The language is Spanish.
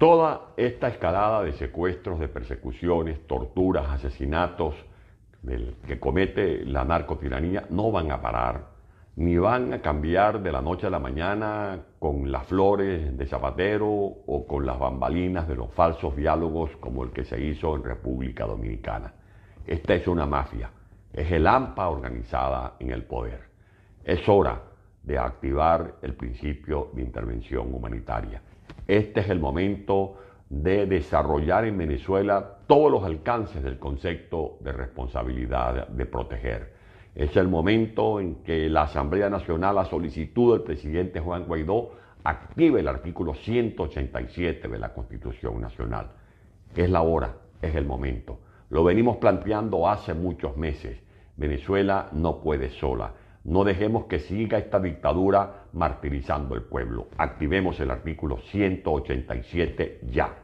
Toda esta escalada de secuestros, de persecuciones, torturas, asesinatos que comete la narcotiranía no van a parar, ni van a cambiar de la noche a la mañana con las flores de Zapatero o con las bambalinas de los falsos diálogos como el que se hizo en República Dominicana. Esta es una mafia, es el AMPA organizada en el poder. Es hora de activar el principio de intervención humanitaria. Este es el momento de desarrollar en Venezuela todos los alcances del concepto de responsabilidad de proteger. Es el momento en que la Asamblea Nacional, a solicitud del presidente Juan Guaidó, active el artículo 187 de la Constitución Nacional. Es la hora, es el momento. Lo venimos planteando hace muchos meses. Venezuela no puede sola. No dejemos que siga esta dictadura martirizando el pueblo. Activemos el artículo 187 ya.